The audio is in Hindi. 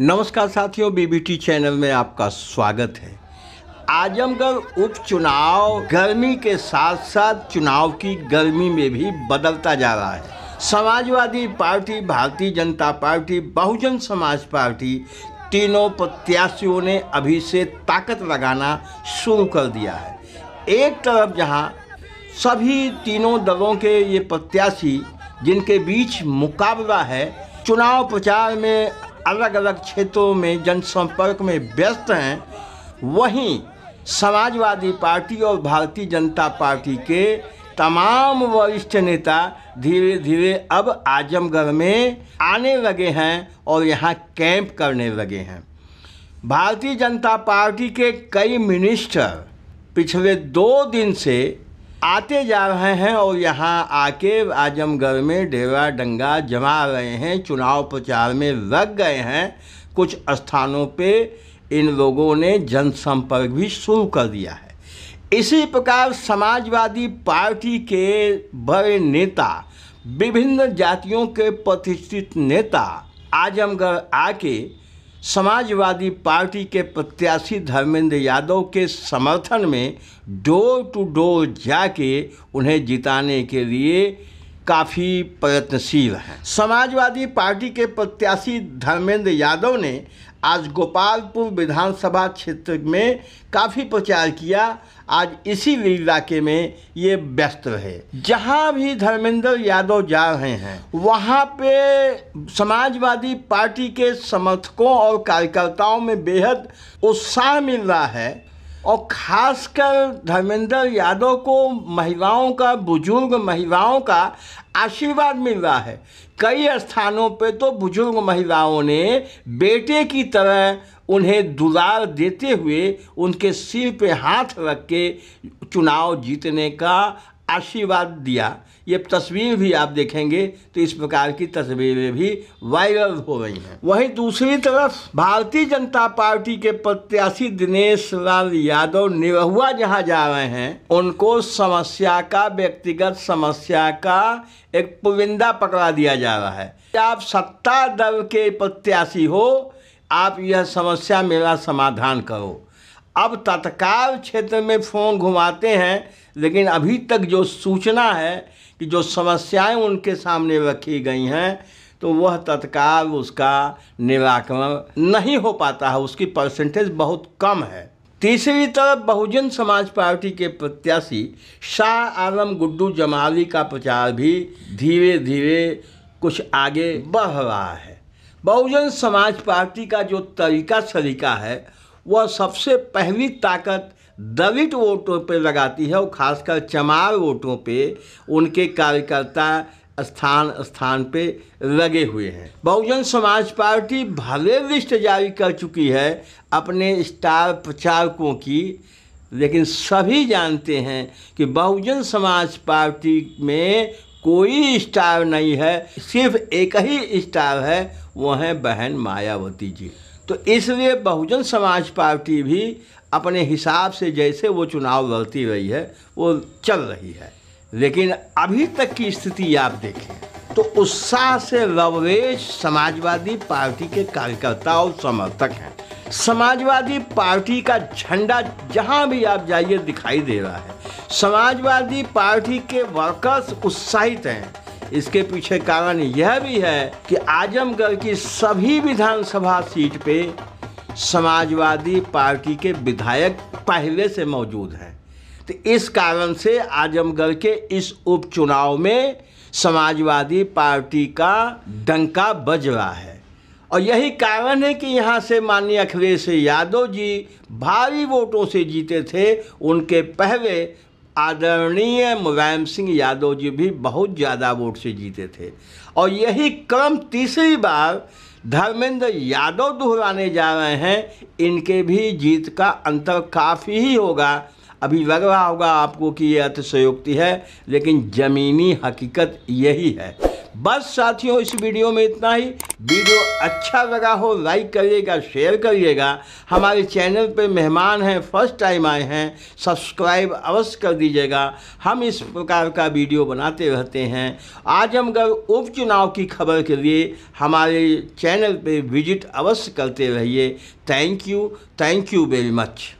नमस्कार साथियों बीबीटी चैनल में आपका स्वागत है आजमगढ़ उपचुनाव गर्मी के साथ साथ चुनाव की गर्मी में भी बदलता जा रहा है समाजवादी पार्टी भारतीय जनता पार्टी बहुजन समाज पार्टी तीनों प्रत्याशियों ने अभी से ताकत लगाना शुरू कर दिया है एक तरफ जहां सभी तीनों दलों के ये प्रत्याशी जिनके बीच मुकाबला है चुनाव प्रचार में अलग अलग क्षेत्रों में जनसंपर्क में व्यस्त हैं वहीं समाजवादी पार्टी और भारतीय जनता पार्टी के तमाम वरिष्ठ नेता धीरे धीरे अब आजमगढ़ में आने लगे हैं और यहाँ कैंप करने लगे हैं भारतीय जनता पार्टी के कई मिनिस्टर पिछले दो दिन से आते जा रहे हैं और यहाँ आके आजमगढ़ में डेरा डंगा जमा रहे हैं चुनाव प्रचार में लग गए हैं कुछ स्थानों पे इन लोगों ने जनसंपर्क भी शुरू कर दिया है इसी प्रकार समाजवादी पार्टी के बड़े नेता विभिन्न जातियों के प्रतिष्ठित नेता आजमगढ़ आके समाजवादी पार्टी के प्रत्याशी धर्मेंद्र यादव के समर्थन में डोर टू डोर जाके उन्हें जिताने के लिए काफ़ी प्रयत्नशील हैं समाजवादी पार्टी के प्रत्याशी धर्मेंद्र यादव ने आज गोपालपुर विधानसभा क्षेत्र में काफ़ी प्रचार किया आज इसी इलाके में ये व्यस्त रहे जहाँ भी धर्मेंद्र यादव जा रहे हैं वहाँ पे समाजवादी पार्टी के समर्थकों और कार्यकर्ताओं में बेहद उत्साह मिल रहा है और खासकर धर्मेंद्र यादव को महिलाओं का बुजुर्ग महिलाओं का आशीर्वाद मिल रहा है कई स्थानों पे तो बुजुर्ग महिलाओं ने बेटे की तरह उन्हें दुलार देते हुए उनके सिर पे हाथ रख के चुनाव जीतने का आशीर्वाद दिया ये तस्वीर भी आप देखेंगे तो इस प्रकार की तस्वीरें भी वायरल हो रही हैं वहीं दूसरी तरफ भारतीय जनता पार्टी के प्रत्याशी दिनेश लाल यादव निरहुआ जहाँ जा रहे हैं उनको समस्या का व्यक्तिगत समस्या का एक पुविंदा पकड़ा दिया जा रहा है आप सत्ता दल के प्रत्याशी हो आप यह समस्या मेरा समाधान करो अब तत्काल क्षेत्र में फ़ोन घुमाते हैं लेकिन अभी तक जो सूचना है कि जो समस्याएं उनके सामने रखी गई हैं तो वह तत्काल उसका निराकरण नहीं हो पाता है उसकी परसेंटेज बहुत कम है तीसरी तरफ बहुजन समाज पार्टी के प्रत्याशी शाह आलम गुड्डू जमाली का प्रचार भी धीरे धीरे कुछ आगे बढ़ रहा है बहुजन समाज पार्टी का जो तरीका सरीका है वह सबसे पहली ताकत दलित वोटों पर लगाती है और खासकर चमार वोटों पे उनके कार्यकर्ता स्थान स्थान पे लगे हुए हैं बहुजन समाज पार्टी भले लिस्ट जारी कर चुकी है अपने स्टार प्रचारकों की लेकिन सभी जानते हैं कि बहुजन समाज पार्टी में कोई स्टार नहीं है सिर्फ एक ही स्टार है वो हैं बहन मायावती जी तो इसलिए बहुजन समाज पार्टी भी अपने हिसाब से जैसे वो चुनाव लड़ती रही है वो चल रही है लेकिन अभी तक की स्थिति आप देखें तो उत्साह से लवरेज समाजवादी पार्टी के कार्यकर्ता और समर्थक हैं समाजवादी पार्टी का झंडा जहां भी आप जाइए दिखाई दे रहा है समाजवादी पार्टी के वर्कर्स उत्साहित हैं इसके पीछे कारण यह भी है कि आजमगढ़ की सभी विधानसभा सीट पे समाजवादी पार्टी के विधायक पहले से मौजूद हैं तो इस कारण से आजमगढ़ के इस उपचुनाव में समाजवादी पार्टी का डंका बज रहा है और यही कारण है कि यहाँ से माननीय अखिलेश यादव जी भारी वोटों से जीते थे उनके पहले आदरणीय मुलायम सिंह यादव जी भी बहुत ज़्यादा वोट से जीते थे और यही क्रम तीसरी बार धर्मेंद्र यादव दोहराने जा रहे हैं इनके भी जीत का अंतर काफ़ी ही होगा अभी लग रहा होगा आपको कि ये अतिशयोक्ति है लेकिन ज़मीनी हकीकत यही है बस साथियों इस वीडियो में इतना ही वीडियो अच्छा लगा हो लाइक करिएगा शेयर करिएगा हमारे चैनल पे मेहमान हैं फर्स्ट टाइम आए हैं सब्सक्राइब अवश्य कर दीजिएगा हम इस प्रकार का वीडियो बनाते रहते हैं आजमगढ़ उपचुनाव की खबर के लिए हमारे चैनल पे विजिट अवश्य करते रहिए thank you thank you very much